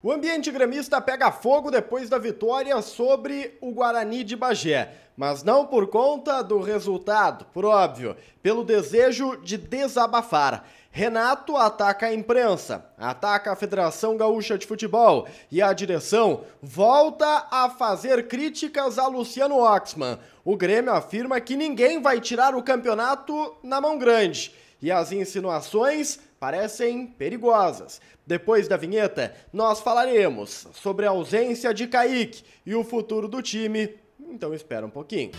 O ambiente gremista pega fogo depois da vitória sobre o Guarani de Bagé, mas não por conta do resultado, por óbvio, pelo desejo de desabafar. Renato ataca a imprensa, ataca a Federação Gaúcha de Futebol e a direção volta a fazer críticas a Luciano Oxman. O Grêmio afirma que ninguém vai tirar o campeonato na mão grande e as insinuações parecem perigosas. Depois da vinheta, nós falaremos sobre a ausência de Kaique e o futuro do time, então espera um pouquinho.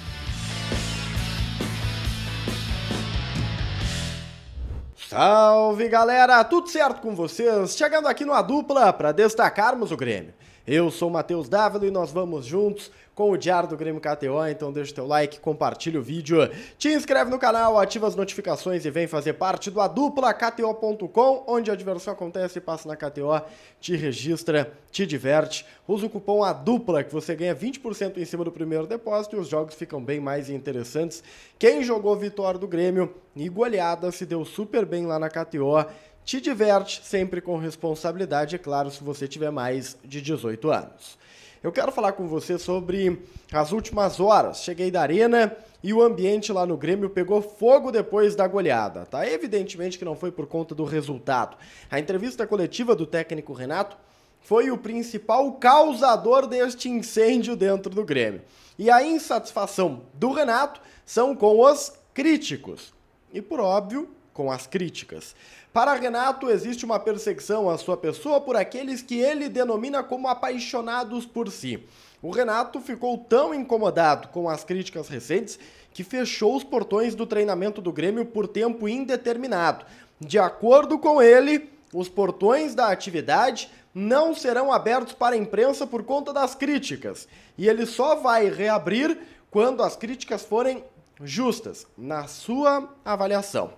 Salve galera, tudo certo com vocês? Chegando aqui no A Dupla para destacarmos o Grêmio. Eu sou Matheus Dávila e nós vamos juntos com o Diário do Grêmio KTO, então deixa o teu like, compartilha o vídeo, te inscreve no canal, ativa as notificações e vem fazer parte do A Dupla KTO.com, onde a diversão acontece, passa na KTO, te registra, te diverte, usa o cupom A Dupla que você ganha 20% em cima do primeiro depósito e os jogos ficam bem mais interessantes. Quem jogou vitória do Grêmio e goleada se deu super bem lá na KTO. Te diverte sempre com responsabilidade, é claro, se você tiver mais de 18 anos. Eu quero falar com você sobre as últimas horas. Cheguei da arena e o ambiente lá no Grêmio pegou fogo depois da goleada, tá? Evidentemente que não foi por conta do resultado. A entrevista coletiva do técnico Renato foi o principal causador deste incêndio dentro do Grêmio. E a insatisfação do Renato são com os críticos. E por óbvio, com as críticas. Para Renato, existe uma perseguição à sua pessoa por aqueles que ele denomina como apaixonados por si. O Renato ficou tão incomodado com as críticas recentes que fechou os portões do treinamento do Grêmio por tempo indeterminado. De acordo com ele, os portões da atividade não serão abertos para a imprensa por conta das críticas, e ele só vai reabrir quando as críticas forem justas, na sua avaliação.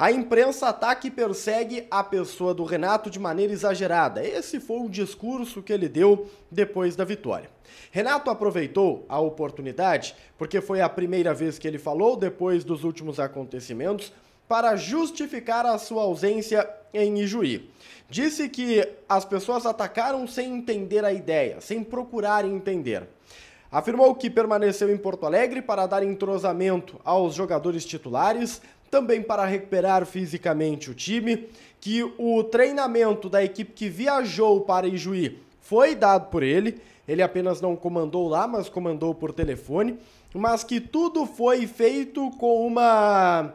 A imprensa ataca e persegue a pessoa do Renato de maneira exagerada. Esse foi o discurso que ele deu depois da vitória. Renato aproveitou a oportunidade, porque foi a primeira vez que ele falou depois dos últimos acontecimentos, para justificar a sua ausência em Ijuí. Disse que as pessoas atacaram sem entender a ideia, sem procurar entender. Afirmou que permaneceu em Porto Alegre para dar entrosamento aos jogadores titulares também para recuperar fisicamente o time, que o treinamento da equipe que viajou para Ijuí foi dado por ele, ele apenas não comandou lá, mas comandou por telefone, mas que tudo foi feito com uma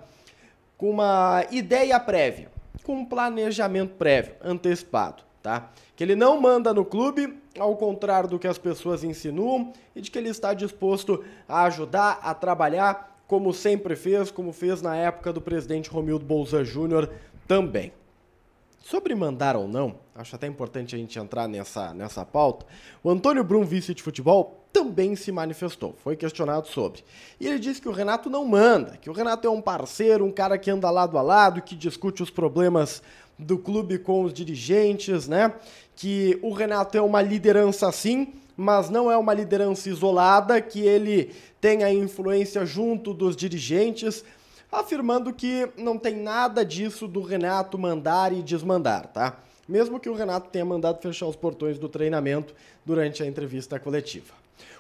com uma ideia prévia, com um planejamento prévio, antecipado, tá? Que ele não manda no clube, ao contrário do que as pessoas insinuam, e de que ele está disposto a ajudar, a trabalhar como sempre fez, como fez na época do presidente Romildo Bolsa Júnior também. Sobre mandar ou não, acho até importante a gente entrar nessa, nessa pauta, o Antônio Brum, vice de futebol, também se manifestou, foi questionado sobre. E ele disse que o Renato não manda, que o Renato é um parceiro, um cara que anda lado a lado, que discute os problemas do clube com os dirigentes, né? Que o Renato é uma liderança sim, mas não é uma liderança isolada que ele tenha influência junto dos dirigentes, afirmando que não tem nada disso do Renato mandar e desmandar, tá? Mesmo que o Renato tenha mandado fechar os portões do treinamento durante a entrevista coletiva.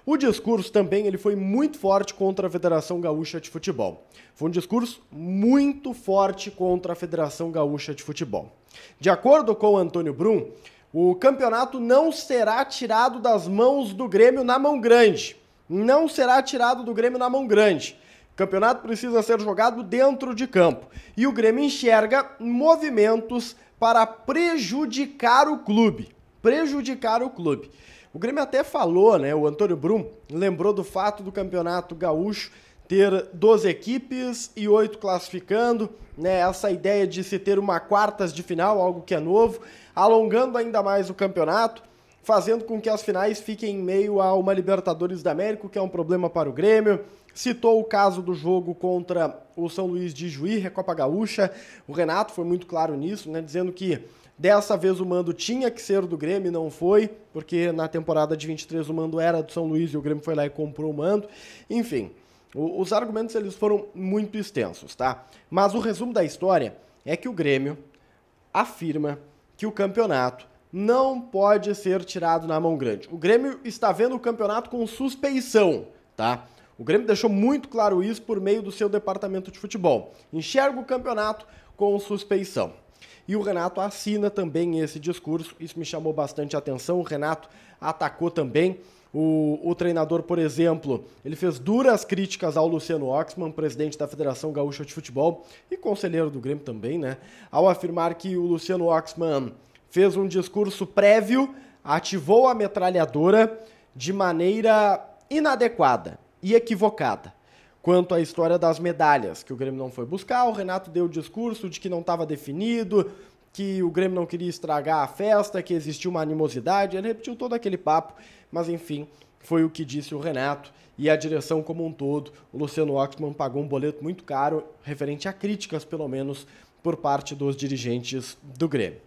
O discurso também ele foi muito forte contra a Federação Gaúcha de Futebol. Foi um discurso muito forte contra a Federação Gaúcha de Futebol. De acordo com Antônio Brum, o campeonato não será tirado das mãos do Grêmio na mão grande. Não será tirado do Grêmio na mão grande. O campeonato precisa ser jogado dentro de campo. E o Grêmio enxerga movimentos para prejudicar o clube. Prejudicar o clube. O Grêmio até falou, né? O Antônio Brum lembrou do fato do campeonato gaúcho ter 12 equipes e oito classificando, né? Essa ideia de se ter uma quartas de final, algo que é novo, alongando ainda mais o campeonato, fazendo com que as finais fiquem em meio a uma Libertadores da América, que é um problema para o Grêmio. Citou o caso do jogo contra o São Luís de Juí, Copa Gaúcha. O Renato foi muito claro nisso, né? Dizendo que Dessa vez o mando tinha que ser do Grêmio, não foi, porque na temporada de 23 o mando era do São Luís e o Grêmio foi lá e comprou o mando. Enfim, os argumentos eles foram muito extensos, tá? Mas o resumo da história é que o Grêmio afirma que o campeonato não pode ser tirado na mão grande. O Grêmio está vendo o campeonato com suspeição, tá? O Grêmio deixou muito claro isso por meio do seu departamento de futebol. Enxerga o campeonato com suspeição. E o Renato assina também esse discurso, isso me chamou bastante atenção. O Renato atacou também o, o treinador, por exemplo, ele fez duras críticas ao Luciano Oxman, presidente da Federação Gaúcha de Futebol e conselheiro do Grêmio também, né? Ao afirmar que o Luciano Oxman fez um discurso prévio, ativou a metralhadora de maneira inadequada e equivocada. Quanto à história das medalhas, que o Grêmio não foi buscar, o Renato deu o discurso de que não estava definido, que o Grêmio não queria estragar a festa, que existiu uma animosidade. Ele repetiu todo aquele papo, mas enfim, foi o que disse o Renato e a direção como um todo. O Luciano Oxman pagou um boleto muito caro, referente a críticas, pelo menos, por parte dos dirigentes do Grêmio.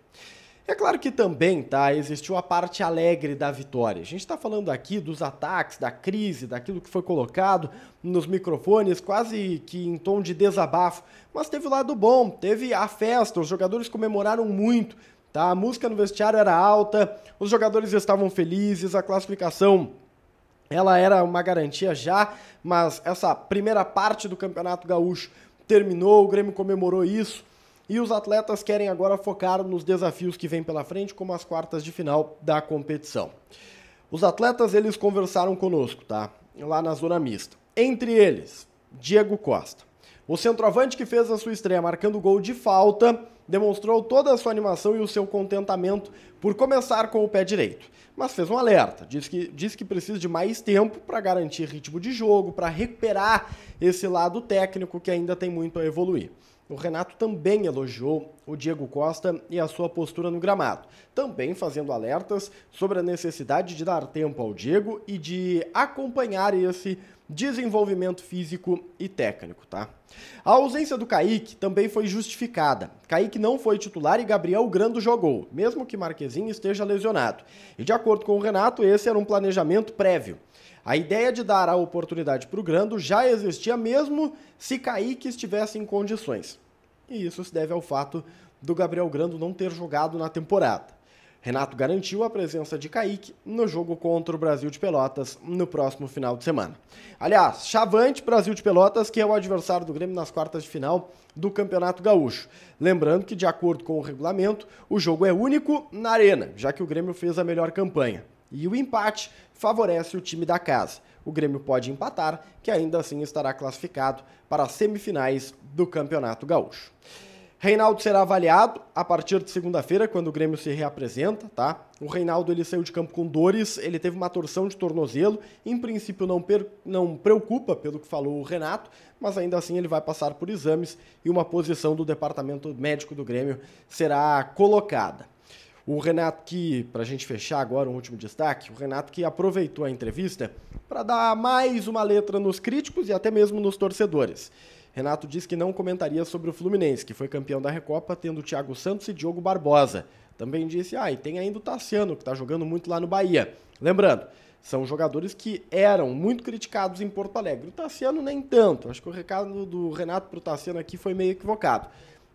É claro que também, tá, existiu a parte alegre da vitória. A gente está falando aqui dos ataques, da crise, daquilo que foi colocado nos microfones, quase que em tom de desabafo. Mas teve o lado bom, teve a festa, os jogadores comemoraram muito, tá? A música no vestiário era alta, os jogadores estavam felizes, a classificação ela era uma garantia já, mas essa primeira parte do Campeonato Gaúcho terminou, o Grêmio comemorou isso e os atletas querem agora focar nos desafios que vêm pela frente, como as quartas de final da competição. Os atletas eles conversaram conosco, tá? Lá na zona mista. Entre eles, Diego Costa. O centroavante que fez a sua estreia marcando gol de falta demonstrou toda a sua animação e o seu contentamento por começar com o pé direito. Mas fez um alerta, disse que, disse que precisa de mais tempo para garantir ritmo de jogo, para recuperar esse lado técnico que ainda tem muito a evoluir. O Renato também elogiou o Diego Costa e a sua postura no gramado, também fazendo alertas sobre a necessidade de dar tempo ao Diego e de acompanhar esse desenvolvimento físico e técnico, tá? A ausência do Kaique também foi justificada. Kaique não foi titular e Gabriel Grando jogou, mesmo que Marquezinho esteja lesionado. E de acordo com o Renato, esse era um planejamento prévio. A ideia de dar a oportunidade para o Grando já existia mesmo se Kaique estivesse em condições. E isso se deve ao fato do Gabriel Grando não ter jogado na temporada. Renato garantiu a presença de Kaique no jogo contra o Brasil de Pelotas no próximo final de semana. Aliás, Chavante Brasil de Pelotas, que é o adversário do Grêmio nas quartas de final do Campeonato Gaúcho. Lembrando que, de acordo com o regulamento, o jogo é único na Arena, já que o Grêmio fez a melhor campanha. E o empate favorece o time da casa. O Grêmio pode empatar, que ainda assim estará classificado para as semifinais do Campeonato Gaúcho. Reinaldo será avaliado a partir de segunda-feira, quando o Grêmio se reapresenta, tá? O Reinaldo ele saiu de campo com dores, ele teve uma torção de tornozelo, em princípio não, não preocupa pelo que falou o Renato, mas ainda assim ele vai passar por exames e uma posição do departamento médico do Grêmio será colocada. O Renato que, para a gente fechar agora um último destaque, o Renato que aproveitou a entrevista para dar mais uma letra nos críticos e até mesmo nos torcedores. Renato diz que não comentaria sobre o Fluminense, que foi campeão da Recopa, tendo Thiago Santos e Diogo Barbosa. Também disse, ah, e tem ainda o Tassiano, que está jogando muito lá no Bahia. Lembrando, são jogadores que eram muito criticados em Porto Alegre. O Tassiano nem tanto. Acho que o recado do Renato para o Tassiano aqui foi meio equivocado.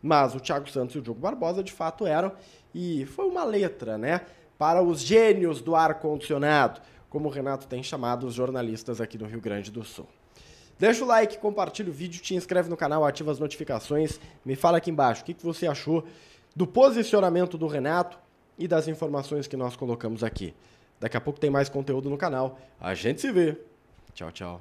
Mas o Thiago Santos e o Diogo Barbosa de fato eram. E foi uma letra, né? Para os gênios do ar-condicionado, como o Renato tem chamado os jornalistas aqui no Rio Grande do Sul. Deixa o like, compartilha o vídeo, te inscreve no canal, ativa as notificações. Me fala aqui embaixo o que, que você achou do posicionamento do Renato e das informações que nós colocamos aqui. Daqui a pouco tem mais conteúdo no canal. A gente se vê. Tchau, tchau.